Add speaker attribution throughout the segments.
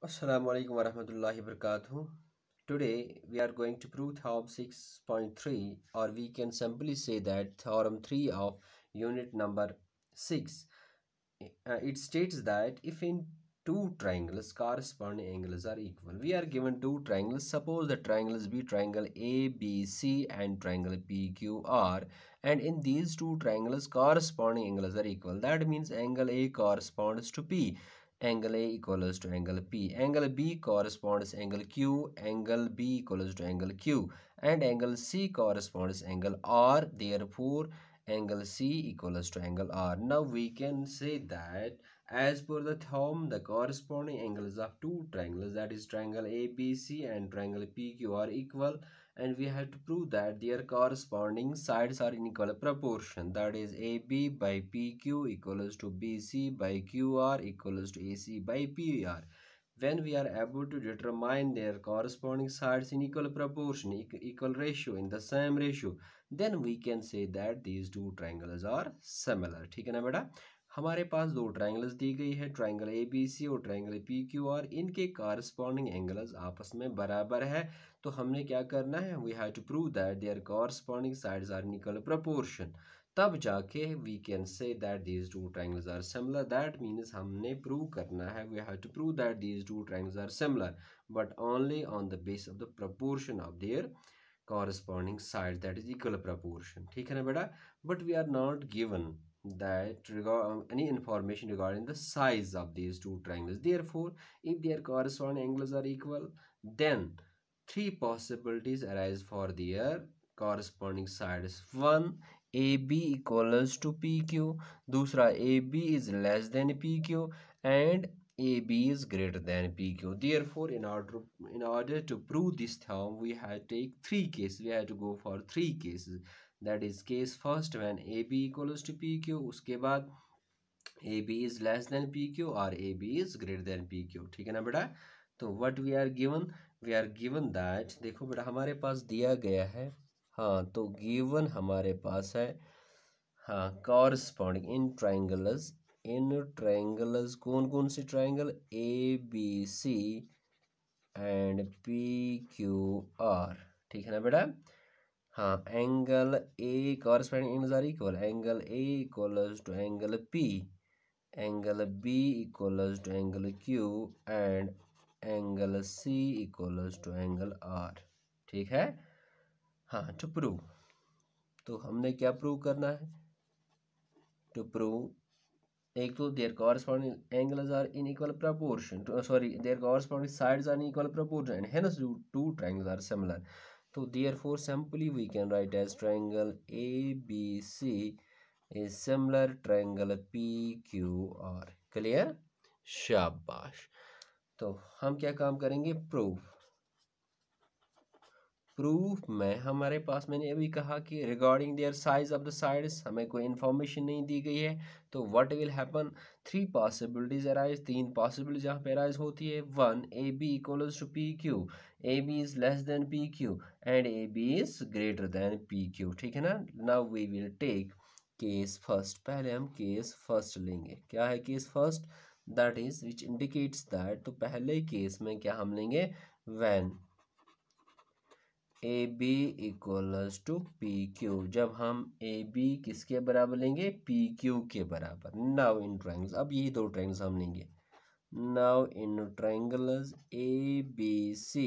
Speaker 1: Assalamu alaikum warahmatullahi wabarakatuh. Today we are going to prove theorem 6.3 or we can simply say that theorem 3 of unit number 6. Uh, it states that if in two triangles corresponding angles are equal. We are given two triangles. Suppose the triangles be triangle ABC and triangle PQR and in these two triangles corresponding angles are equal. That means angle A corresponds to P angle A equals to angle P. Angle B corresponds angle Q, angle B equals to angle Q and angle C corresponds angle R. Therefore, angle C equals to angle R. Now we can say that as per the thumb, the corresponding angles of two triangles that is triangle ABC and triangle PQ are equal and we have to prove that their corresponding sides are in equal proportion that is AB by PQ equals to BC by QR equals to AC by PR when we are able to determine their corresponding sides in equal proportion equal ratio in the same ratio then we can say that these two triangles are similar ठीक है ना बेटा हमारे पास दो triangles दी गई है triangle A B सी और triangle P Q are इनके कारस्पॉन्डिंग एंगल्स आपस में बराबर है तो हमने क्या करना है we have to prove that their corresponding sides are निकल प्रपोर्शन तब जाके we can say that these two triangles are similar that means हमने प्रूव करना है we have to prove that these two triangles are similar but only on the base of the proportion of their corresponding sides that is equal proportion ठीक है ना बेटा but we are not given that regard uh, any information regarding the size of these two triangles therefore if their corresponding angles are equal then three possibilities arise for their corresponding sides one ab equals to pq dusra ab is less than pq and ab is greater than pq therefore in order in order to prove this theorem we had to take three cases we had to go for three cases that is case first when A B equals to P Q उसके बाद A B is less than P Q और A B is greater than P Q ठीक है ना बेटा तो what we are given we are given that देखो बेटा हमारे पास दिया गया है हाँ तो गिवन हमारे पास है हाँ corresponding in triangles in triangles कौन कौन से triangle A B C and P Q R ठीक है ना बेटा हाँ angle A corresponding angle are equal angle A equals to angle P angle B equals to angle Q and angle C equals to angle R ठीक है हाँ to prove तो हमने क्या प्रूव करना है टू प्रूव एक तो their corresponding angles are in equal proportion sorry their corresponding sides are in equal proportion and hence two triangles are similar तो therefore simply we can write as triangle A B C is similar triangle P Q R clear शाबाश तो हम क्या काम करेंगे proof proof में हमारे पास मैंने अभी कहा कि regarding their size of the sides हमें कोई इन्फॉर्मेशन नहीं दी गई है तो what will happen three possibilities arise तीन पॉसिबिलिटी जहाँ पे अराइज होती है one A B equals to P Q A B is less than P Q and A B is greater than P Q ठीक है ना now we will take case first पहले हम केस फर्स्ट लेंगे क्या है case first that is which indicates that तो पहले केस में क्या हम लेंगे when A B equals to P Q जब हम ए बी किसके बराबर लेंगे पी क्यू के बराबर नाउ इन ट्राइंगल्स अब यही दो ट्राइंगल्स हम लेंगे now in triangles A B C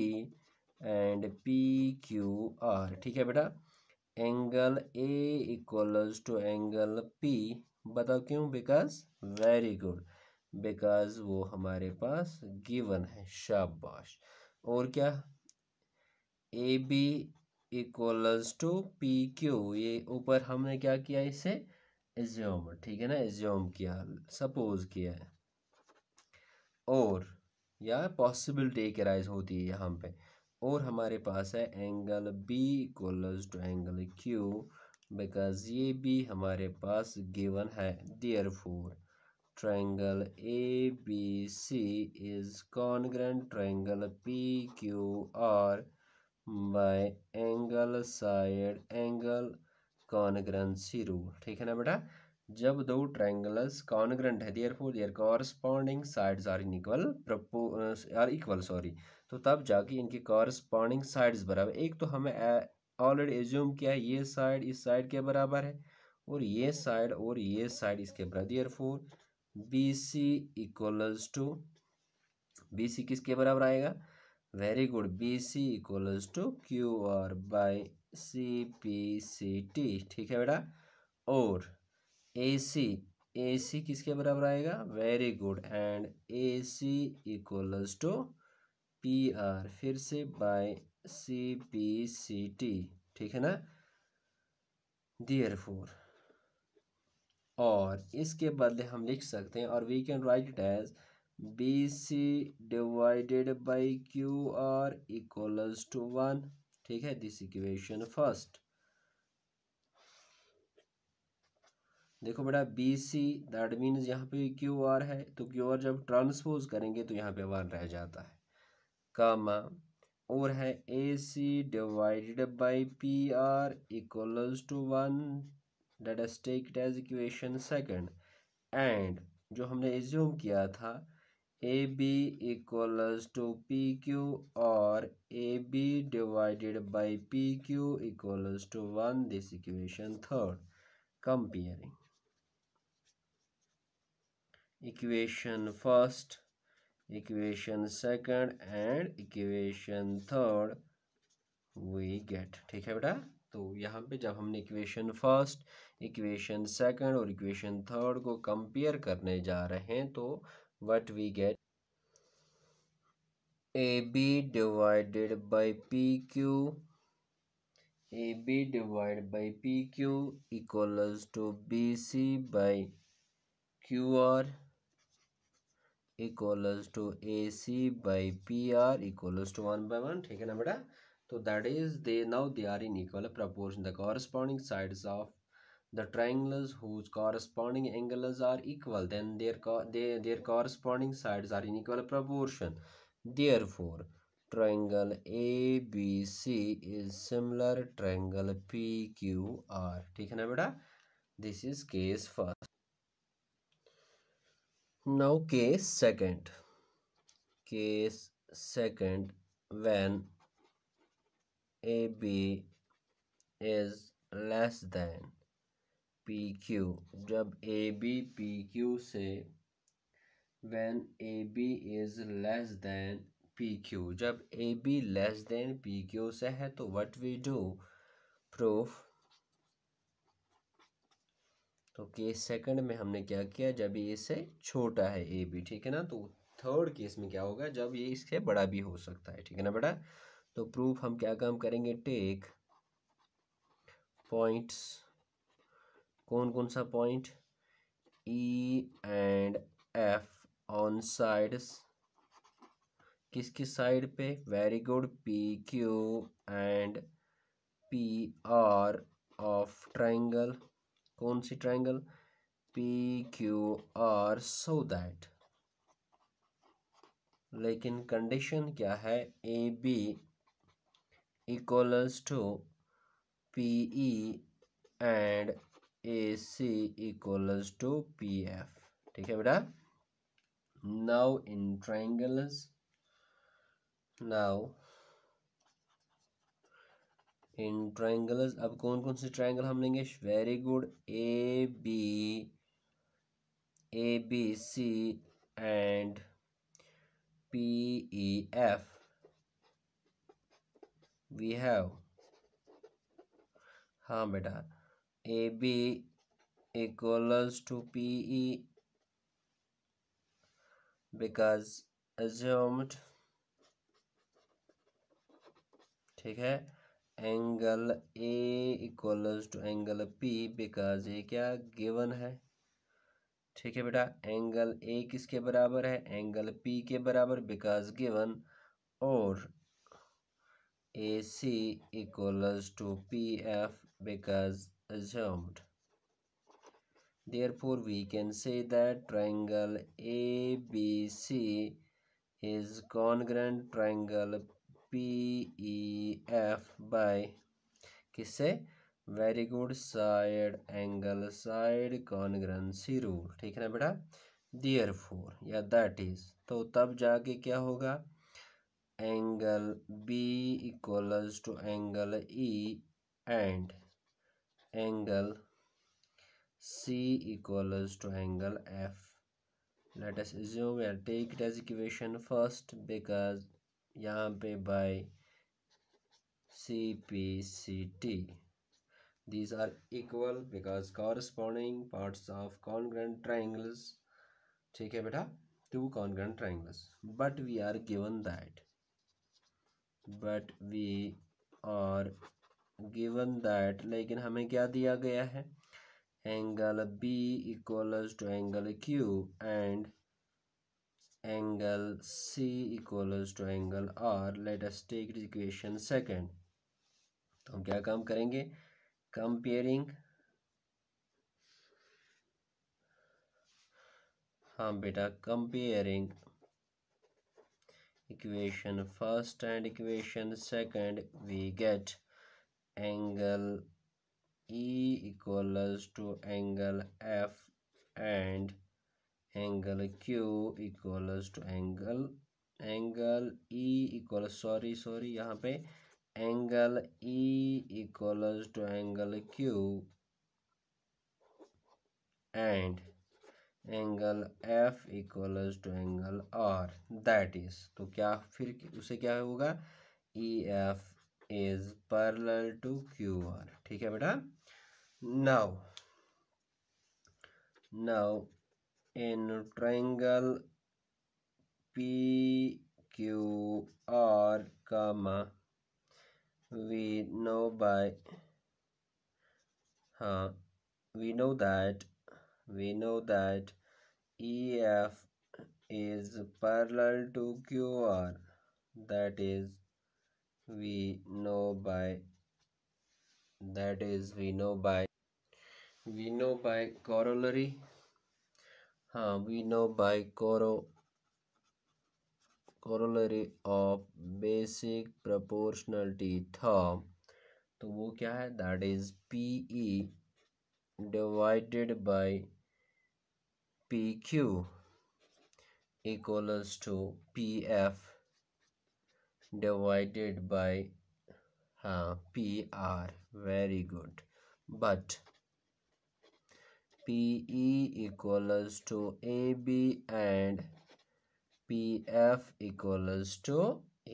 Speaker 1: and P Q R ठीक है बेटा angle A equals to angle P बताओ क्यों बिकॉज वेरी गुड बिकॉज वो हमारे पास गिवन है शाबाश और क्या A B equals to P Q ये ऊपर हमने क्या किया इसे एज्योम ठीक है ना एज्योम किया सपोज किया है और या पॉसिबिलिटी एक राइज होती है यहाँ पे और हमारे पास है angle B equals to angle Q because ये भी हमारे पास गिवन है therefore triangle A B C is congruent triangle P Q R by angle side angle congruency rule ठीक है ना बेटा जब दो ट्रायंगल्स कॉन्ग्रेंट है therefore their corresponding sides are in equal are equal sorry तो तब जाके इनके कॉरस्पॉन्डिंग साइड्स बराबर एक तो हमें ऑलरेडी uh, एज्यूम किया है ये साइड इस साइड के बराबर है और ये साइड और ये साइड इसके बराबर therefore B C equals to B C किसके बराबर आएगा very good B C equal to Q R by C P C T ठीक है बेटा और ए सी ए सी किसके बराबर आएगा very good and A C equal to P R फिर से by C P C T ठीक है ना दियर फोर और इसके बदले हम लिख सकते हैं और we can write it as B C divided by Q R equal to one ठीक है दिस इक्वेशन फर्स्ट देखो बेटा बी सी दैट मीन्स यहाँ पे क्यू आर है तो क्यू आर जब ट्रांसपोज करेंगे तो यहाँ पे वन रह जाता है कामा और है A C divided by P R equal to one that's take it as equation second and जो हमने एज्यूम किया था A B equals to P Q और A B divided by P Q equals to one this equation third comparing equation first equation second and equation third we get ठीक है बेटा तो यहाँ पे जब हमने इक्वेशन फर्स्ट इक्वेशन सेकंड और इक्वेशन थर्ड को कंपेयर करने जा रहे हैं तो what we get AB divided by PQ AB divided by PQ equals to BC by QR equals to AC by PR equals to 1 by 1 taken so that is they now they are in equal proportion the corresponding sides of the triangles whose corresponding angles are equal then their co they, their corresponding sides are in equal proportion therefore triangle abc is similar triangle pqr theek hai na beta this is case first now case second case second when ab is less than P Q जब A B P Q से when A B is less than P Q जब A B less than P Q से है तो what we do proof तो case second में हमने क्या किया जब ये इससे छोटा है ए बी ठीक है ना तो थर्ड केस में क्या होगा जब ये इससे बड़ा भी हो सकता है ठीक है ना बेटा तो प्रूफ हम क्या काम करेंगे टेक पॉइंट्स कौन कौन सा point E and F on sides किस किस साइड पे very good P Q and P R of triangle कौन सी triangle P Q R so that लेकिन कंडीशन क्या है A B equals to P E and A C equals to P F ठीक है बेटा now in triangles now in triangles अब कौन कौन से ट्राइंगल हम लेंगे very good A B A B C and P E F we have हाँ बेटा A B to P E because assumed ठीक है angle A equals to angle P because ये क्या गिवन है ठीक है बेटा एंगल ए किसके बराबर है एंगल पी के बराबर बिकॉज गिवन और A C equals to P F because assumed. Therefore, we can say that triangle ABC is congruent triangle PEF by किसे very good side angle side congruency rule ठीक है ना बेटा therefore या that is तो तब जाके क्या होगा angle B equals to angle E and angle C equals to angle F. Let us assume we will take it as equation first because यहाँ by CPCT. These are equal because corresponding parts of congruent triangles. a bit of two congruent triangles. But we are given that. But we are given that लेकिन हमें क्या दिया गया है angle B equals to angle Q and angle C equals to angle R let us take equation second तो हम क्या काम करेंगे कंपेयरिंग हाँ बेटा comparing equation first and equation second we get angle E equals to angle F and angle Q equals to angle angle E equals sorry sorry यहाँ पे angle E equals to angle Q and angle F equals to angle R that is तो क्या फिर उसे क्या होगा E F is parallel to QR. R ठीक है बेटा now now in triangle PQR comma we know by uh, we know that we know that EF is parallel to QR that is we know by that is we know by we know by corollary हाँ we know by coro corollary of basic proportionality term तो वो क्या है that is PE divided by PQ equals to PF divided हाँ P R very good but P E good to A B and P F PF to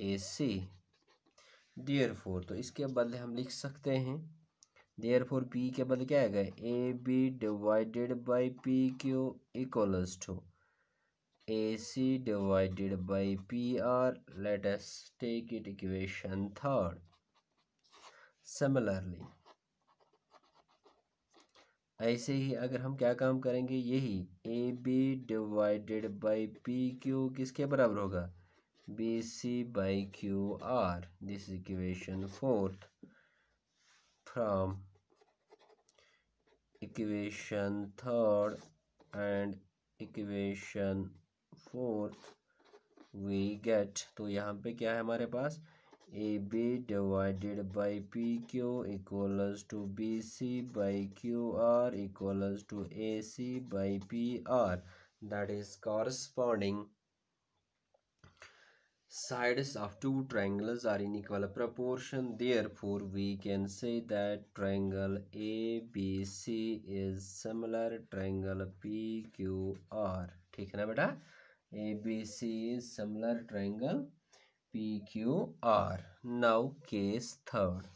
Speaker 1: A C there तो इसके बदले हम लिख सकते हैं देयर फोर पी के बदले क्या आएगा A B divided by P Q equals to AC divided by PR. Let us take it equation third. Similarly, ऐसे ही अगर हम क्या काम करेंगे यही A B divided by P Q किसके बराबर होगा B C by Q R this equation fourth from equation third and equation fourth we get तो यहाँ पे क्या है हमारे पास A B divided by P Q equals to B C by Q R equals to A C by P R that is corresponding sides of two triangles are in equal proportion therefore we can say that triangle abc is similar triangle pqr ठीक है ना बेटा ABC is similar triangle PQR. Now case third.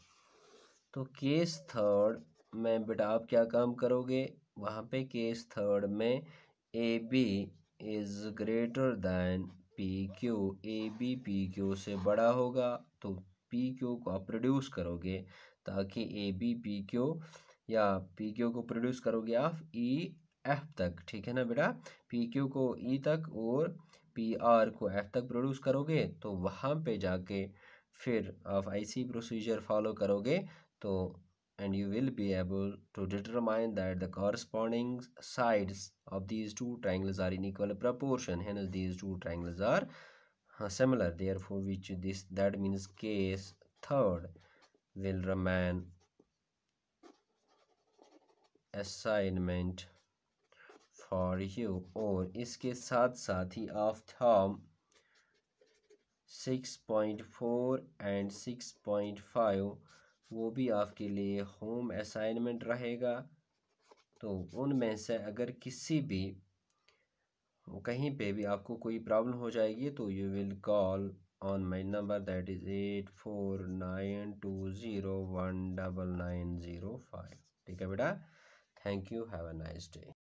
Speaker 1: तो case third में बेटा आप क्या काम करोगे वहाँ पे केस थर्ड में A B is greater than P Q A B P Q से बड़ा होगा तो पी क्यू को आप प्रोड्यूस करोगे ताकि ए बी पी क्यू या पी क्यू को प्रोड्यूस करोगे आप ई e, एफ तक ठीक है ना बेटा पी क्यू को ई e तक और पी आर को एफ तक प्रोड्यूस करोगे तो वहाँ पे जाके फिर आप आईसी प्रोसीजर फॉलो करोगे तो and you will be able to determine that the corresponding sides of these two triangles are in equal proportion है ना these two triangles are similar there which this that means case third will remain assignment for you और इसके साथ साथ ही of आफ्थाम six point four and six point five वो भी आपके लिए होम असाइनमेंट रहेगा तो उनमें से अगर किसी भी कहीं पे भी आपको कोई प्रॉब्लम हो जाएगी तो you will call on my number that is eight four nine two zero one double nine zero five ठीक है बेटा thank you have a nice day